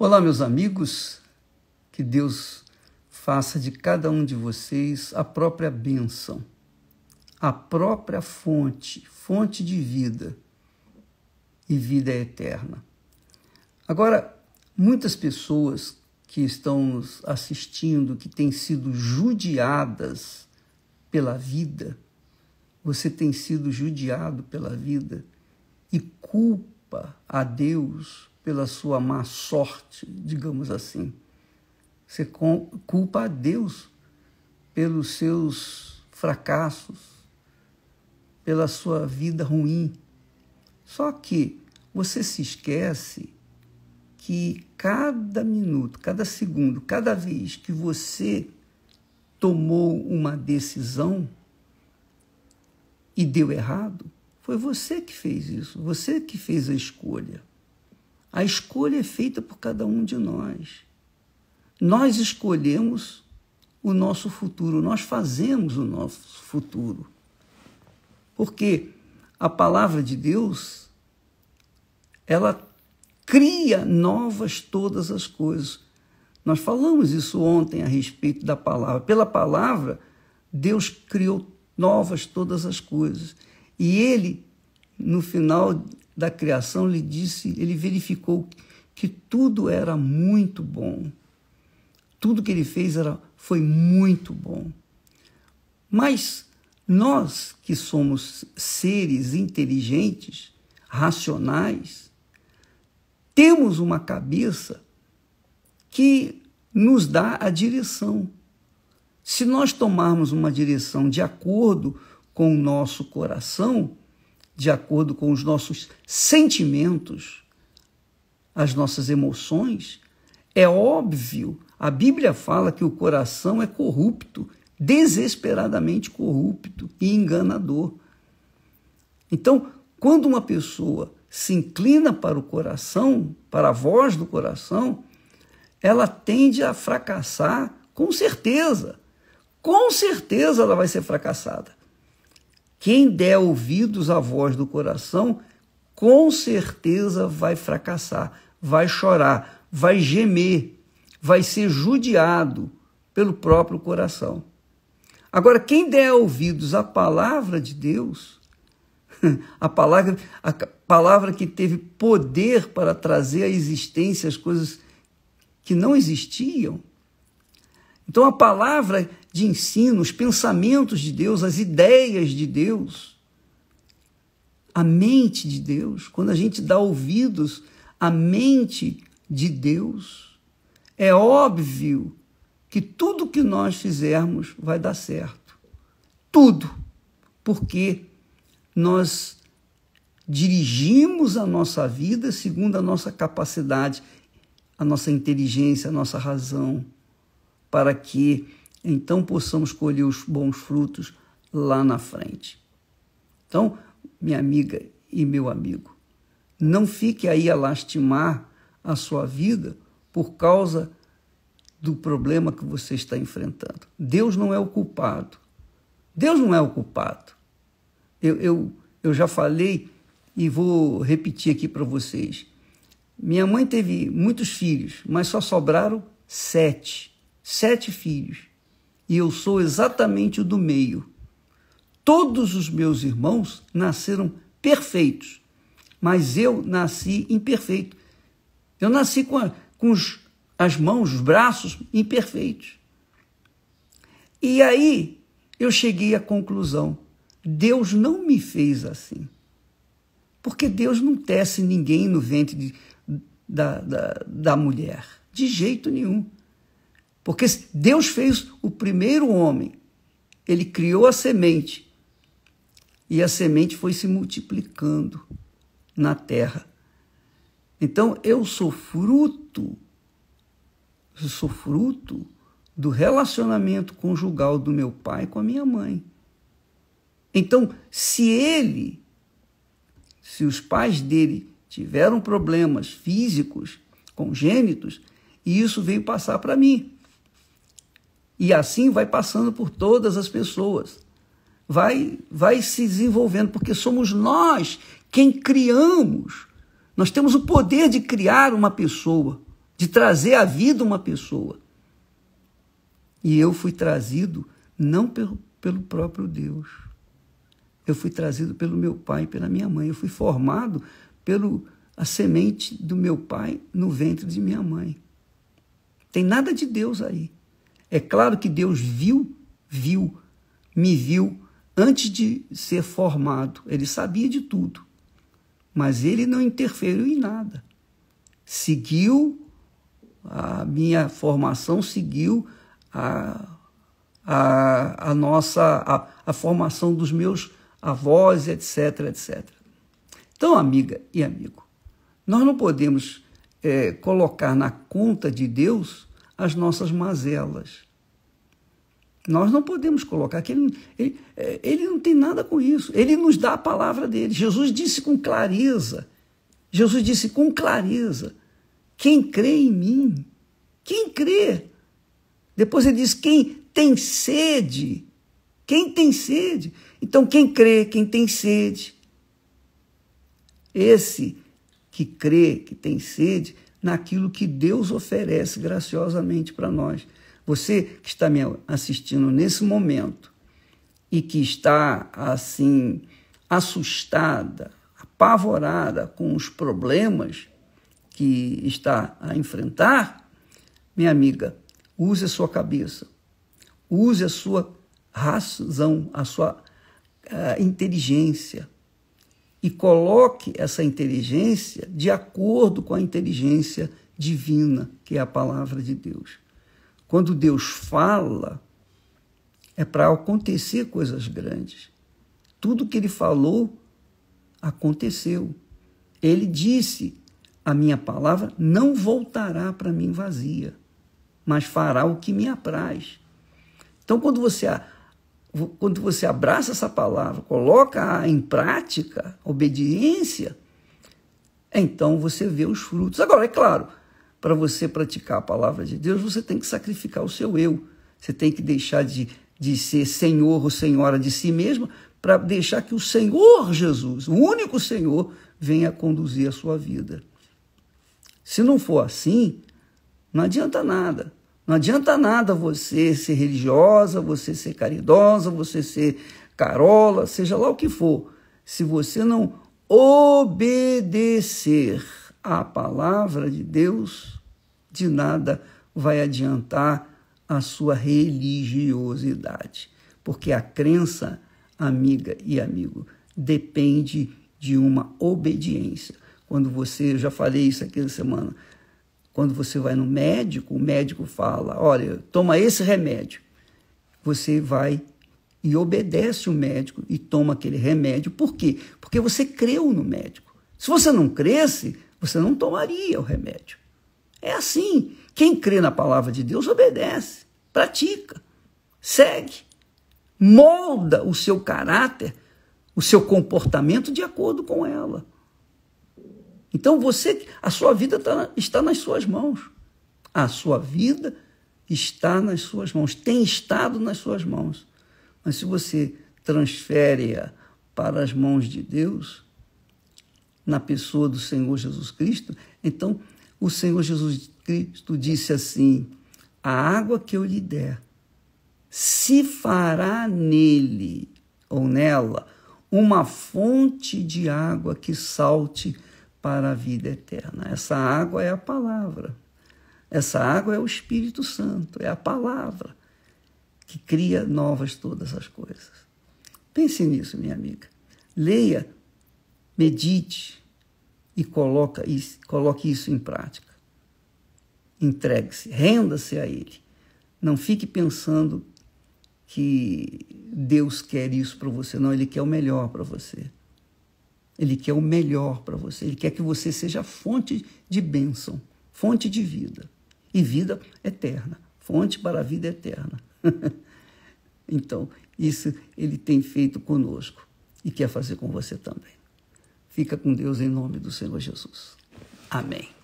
Olá, meus amigos, que Deus faça de cada um de vocês a própria bênção, a própria fonte, fonte de vida e vida eterna. Agora, muitas pessoas que estão nos assistindo, que têm sido judiadas pela vida, você tem sido judiado pela vida e culpa a Deus pela sua má sorte, digamos assim. Você culpa a Deus pelos seus fracassos, pela sua vida ruim. Só que você se esquece que cada minuto, cada segundo, cada vez que você tomou uma decisão e deu errado, foi você que fez isso, você que fez a escolha. A escolha é feita por cada um de nós. Nós escolhemos o nosso futuro, nós fazemos o nosso futuro. Porque a palavra de Deus, ela cria novas todas as coisas. Nós falamos isso ontem a respeito da palavra. Pela palavra, Deus criou novas todas as coisas. E ele, no final da criação, lhe disse, ele verificou que tudo era muito bom. Tudo que ele fez era, foi muito bom. Mas nós que somos seres inteligentes, racionais, temos uma cabeça que nos dá a direção. Se nós tomarmos uma direção de acordo com o nosso coração, de acordo com os nossos sentimentos, as nossas emoções, é óbvio. A Bíblia fala que o coração é corrupto, desesperadamente corrupto e enganador. Então, quando uma pessoa se inclina para o coração, para a voz do coração, ela tende a fracassar com certeza. Com certeza ela vai ser fracassada. Quem der ouvidos à voz do coração, com certeza vai fracassar, vai chorar, vai gemer, vai ser judiado pelo próprio coração. Agora, quem der ouvidos à palavra de Deus, a palavra, a palavra que teve poder para trazer à existência as coisas que não existiam, então a palavra de ensino, os pensamentos de Deus, as ideias de Deus, a mente de Deus, quando a gente dá ouvidos à mente de Deus, é óbvio que tudo que nós fizermos vai dar certo. Tudo. Porque nós dirigimos a nossa vida segundo a nossa capacidade, a nossa inteligência, a nossa razão para que então possamos colher os bons frutos lá na frente. Então, minha amiga e meu amigo, não fique aí a lastimar a sua vida por causa do problema que você está enfrentando. Deus não é o culpado. Deus não é o culpado. Eu, eu, eu já falei e vou repetir aqui para vocês. Minha mãe teve muitos filhos, mas só sobraram sete sete filhos, e eu sou exatamente o do meio. Todos os meus irmãos nasceram perfeitos, mas eu nasci imperfeito. Eu nasci com, a, com os, as mãos, os braços imperfeitos. E aí eu cheguei à conclusão: Deus não me fez assim. Porque Deus não tece ninguém no ventre de, da, da, da mulher, de jeito nenhum. Porque Deus fez o primeiro homem, ele criou a semente, e a semente foi se multiplicando na terra. Então eu sou fruto, eu sou fruto do relacionamento conjugal do meu pai com a minha mãe. Então, se ele, se os pais dele tiveram problemas físicos, congênitos, e isso veio passar para mim. E assim vai passando por todas as pessoas. Vai, vai se desenvolvendo, porque somos nós quem criamos. Nós temos o poder de criar uma pessoa, de trazer à vida uma pessoa. E eu fui trazido não pelo, pelo próprio Deus. Eu fui trazido pelo meu pai e pela minha mãe. Eu fui formado pelo a semente do meu pai no ventre de minha mãe. Tem nada de Deus aí. É claro que Deus viu, viu, me viu antes de ser formado. Ele sabia de tudo. Mas ele não interferiu em nada. Seguiu a minha formação, seguiu a, a, a nossa a, a formação dos meus avós, etc, etc. Então, amiga e amigo, nós não podemos é, colocar na conta de Deus as nossas mazelas. Nós não podemos colocar que ele, ele, é, ele, não tem nada com isso. Ele nos dá a palavra dele. Jesus disse com clareza. Jesus disse com clareza: quem crê em mim, quem crê. Depois ele diz: quem tem sede, quem tem sede. Então, quem crê, quem tem sede. Esse que crê, que tem sede, naquilo que Deus oferece graciosamente para nós. Você que está me assistindo nesse momento e que está assim assustada, apavorada com os problemas que está a enfrentar, minha amiga, use a sua cabeça, use a sua razão, a sua a eh, inteligência, e coloque essa inteligência de acordo com a inteligência divina, que é a palavra de Deus. Quando Deus fala, é para acontecer coisas grandes. Tudo que ele falou aconteceu. Ele disse: A minha palavra não voltará para mim vazia, mas fará o que me apraz. Então, quando você quando você abraça essa palavra, coloca em prática obediência, então você vê os frutos. Agora, é claro, para você praticar a palavra de Deus, você tem que sacrificar o seu eu. Você tem que deixar de, de ser senhor ou senhora de si mesmo para deixar que o Senhor Jesus, o único Senhor, venha conduzir a sua vida. Se não for assim, não adianta nada. Não adianta nada você ser religiosa, você ser caridosa, você ser carola, seja lá o que for. Se você não obedecer à palavra de Deus, de nada vai adiantar a sua religiosidade. Porque a crença, amiga e amigo, depende de uma obediência. Quando você, eu já falei isso aqui na semana, quando você vai no médico, o médico fala: olha, toma esse remédio. Você vai e obedece o médico e toma aquele remédio. Por quê? Porque você creu no médico. Se você não cresce, você não tomaria o remédio. É assim. Quem crê na palavra de Deus obedece, pratica, segue, molda o seu caráter, o seu comportamento de acordo com ela. Então você, a sua vida tá, está nas suas mãos. A sua vida está nas suas mãos, tem estado nas suas mãos. Mas se você transfere-a para as mãos de Deus, na pessoa do Senhor Jesus Cristo, então o Senhor Jesus Cristo disse assim: A água que eu lhe der se fará nele ou nela uma fonte de água que salte para a vida eterna. Essa água é a palavra. Essa água é o Espírito Santo, é a palavra que cria novas todas as coisas. Pense nisso, minha amiga. Leia, medite e coloca isso, coloque isso em prática. Entregue-se, renda-se a Ele. Não fique pensando que Deus quer isso para você. Não, Ele quer o melhor para você. Ele quer o melhor para você. Ele quer que você seja fonte de bênção, fonte de vida e vida eterna, fonte para a vida eterna. então, isso ele tem feito conosco e quer fazer com você também. Fica com Deus em nome do Senhor Jesus. Amém.